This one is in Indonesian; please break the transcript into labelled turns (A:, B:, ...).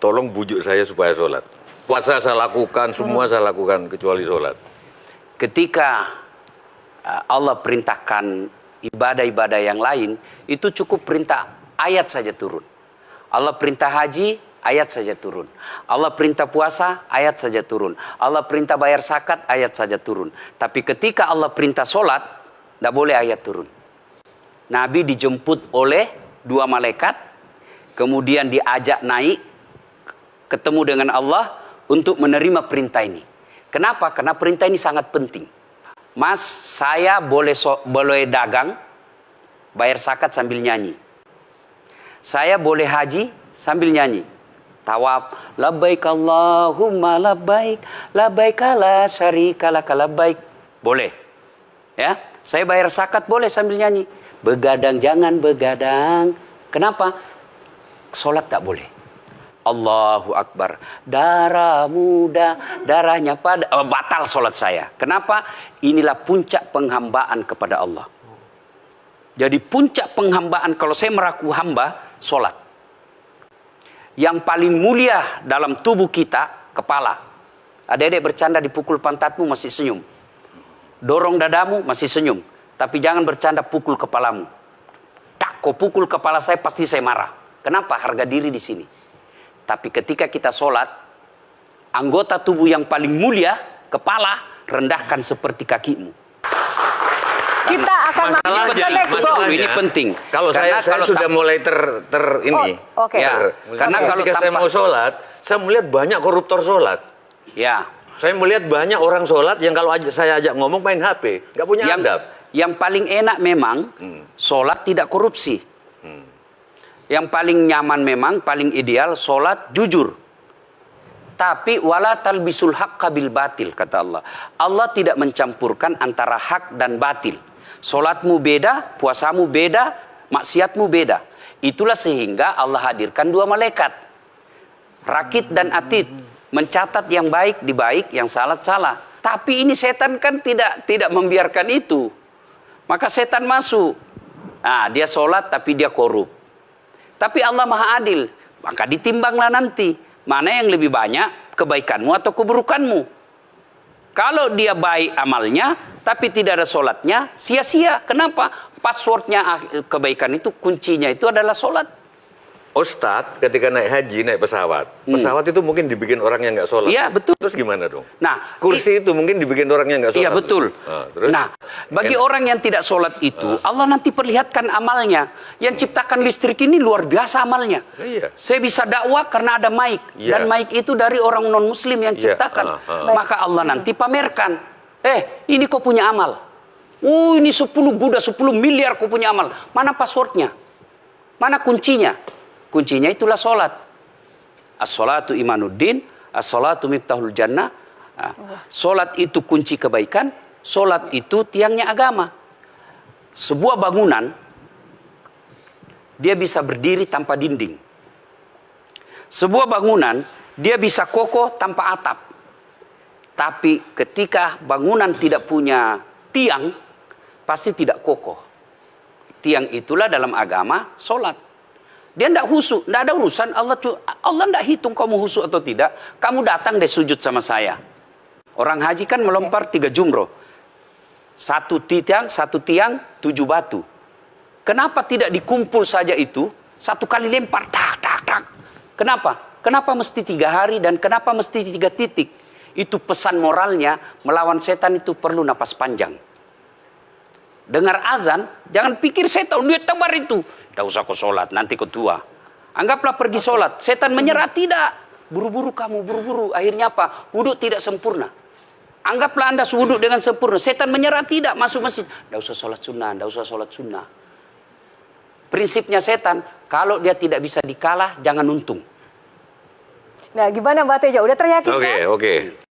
A: tolong bujuk saya supaya sholat. Puasa saya lakukan, semua saya lakukan kecuali sholat. Ketika eh, Allah perintahkan ibadah-ibadah yang lain, itu cukup perintah ayat saja turun. Allah perintah haji, ayat saja turun. Allah perintah puasa, ayat saja turun. Allah perintah bayar zakat, ayat saja turun. Tapi ketika Allah perintah sholat, tidak boleh ayat turun. Nabi dijemput oleh dua malaikat, kemudian diajak naik ketemu dengan Allah untuk menerima perintah ini. Kenapa? Karena perintah ini sangat penting. Mas, saya boleh so, boleh dagang, bayar zakat sambil nyanyi. Saya boleh haji sambil nyanyi. Tawab, labbaik Allahumma labbaik, labbaik la syarika laka baik. Boleh. Ya, saya bayar zakat boleh sambil nyanyi. Begadang jangan begadang. Kenapa? Sholat tak boleh. Allahu Akbar. Darah muda, darahnya pada oh, batal sholat saya. Kenapa? Inilah puncak penghambaan kepada Allah. Jadi puncak penghambaan kalau saya meraku hamba sholat. Yang paling mulia dalam tubuh kita kepala. Adik-adik bercanda dipukul pantatmu masih senyum. Dorong dadamu masih senyum. Tapi jangan bercanda pukul kepalamu. Tak kau pukul kepala saya pasti saya marah. Kenapa? Harga diri di sini. Tapi ketika kita sholat, anggota tubuh yang paling mulia, kepala, rendahkan seperti kakimu. Kita akan masuk ke Ini penting. Kalau karena saya, saya kalau sudah mulai ter, ter ini. Oh, Okay. Ya, karena okay. kalau kita saya mau sholat, saya melihat banyak koruptor sholat. Ya. Saya melihat banyak orang sholat yang kalau saya ajak ngomong main HP, nggak punya yang, adab. Yang paling enak memang hmm. sholat tidak korupsi. Hmm. Yang paling nyaman memang, paling ideal, sholat jujur. Tapi wala talbisul haqqa bil batil, kata Allah. Allah tidak mencampurkan antara hak dan batil. Sholatmu beda, puasamu beda, maksiatmu beda. Itulah sehingga Allah hadirkan dua malaikat. Rakit dan atid. Mencatat yang baik di baik, yang salah salah. Tapi ini setan kan tidak tidak membiarkan itu. Maka setan masuk. Nah, dia sholat tapi dia korup. Tapi Allah Maha Adil. Maka ditimbanglah nanti. Mana yang lebih banyak, kebaikanmu atau keburukanmu. Kalau dia baik amalnya, tapi tidak ada sholatnya, sia-sia. Kenapa? Passwordnya ah, kebaikan itu, kuncinya itu adalah sholat. Ustad ketika naik haji naik pesawat, hmm. pesawat itu mungkin dibikin orang yang nggak sholat. Iya betul. Terus gimana dong? Nah kursi itu mungkin dibikin orang yang nggak sholat. Iya betul. Nah, terus? nah bagi And... orang yang tidak sholat itu uh. Allah nanti perlihatkan amalnya. Yang ciptakan listrik ini luar biasa amalnya. Ah, iya. Saya bisa dakwah karena ada mic yeah. dan mic itu dari orang non muslim yang iya. ciptakan. Uh, uh, uh. Maka Allah nanti pamerkan. Eh ini kau punya amal. Uh, ini 10 Buddha 10 miliar kau punya amal. Mana passwordnya? Mana kuncinya? Kuncinya itulah sholat. As-sholatu imanuddin, as-sholatu miftahul jannah. Ah, sholat itu kunci kebaikan, sholat itu tiangnya agama. Sebuah bangunan, dia bisa berdiri tanpa dinding. Sebuah bangunan, dia bisa kokoh tanpa atap. Tapi ketika bangunan tidak punya tiang, pasti tidak kokoh. Tiang itulah dalam agama sholat. Dia tidak husu, tidak ada urusan. Allah tuh Allah tidak hitung kamu husu atau tidak. Kamu datang deh sujud sama saya. Orang haji kan melompar tiga jumroh. Satu tiang, satu tiang, tujuh batu. Kenapa tidak dikumpul saja itu? Satu kali lempar, tak, tak, tak. Kenapa? Kenapa mesti tiga hari dan kenapa mesti tiga titik? Itu pesan moralnya, melawan setan itu perlu napas panjang dengar azan, jangan pikir setan dia tebar itu. Tidak usah kau sholat, nanti kau tua. Anggaplah pergi sholat, setan menyerah tidak. Buru-buru kamu, buru-buru. Akhirnya apa? wuduk tidak sempurna. Anggaplah anda wudhu dengan sempurna. Setan menyerah tidak masuk masjid. Tidak usah sholat sunnah, tidak usah sholat sunnah. Prinsipnya setan, kalau dia tidak bisa dikalah, jangan untung. Nah, gimana Mbak Teja? Udah teriakin Oke, okay, oke. Okay.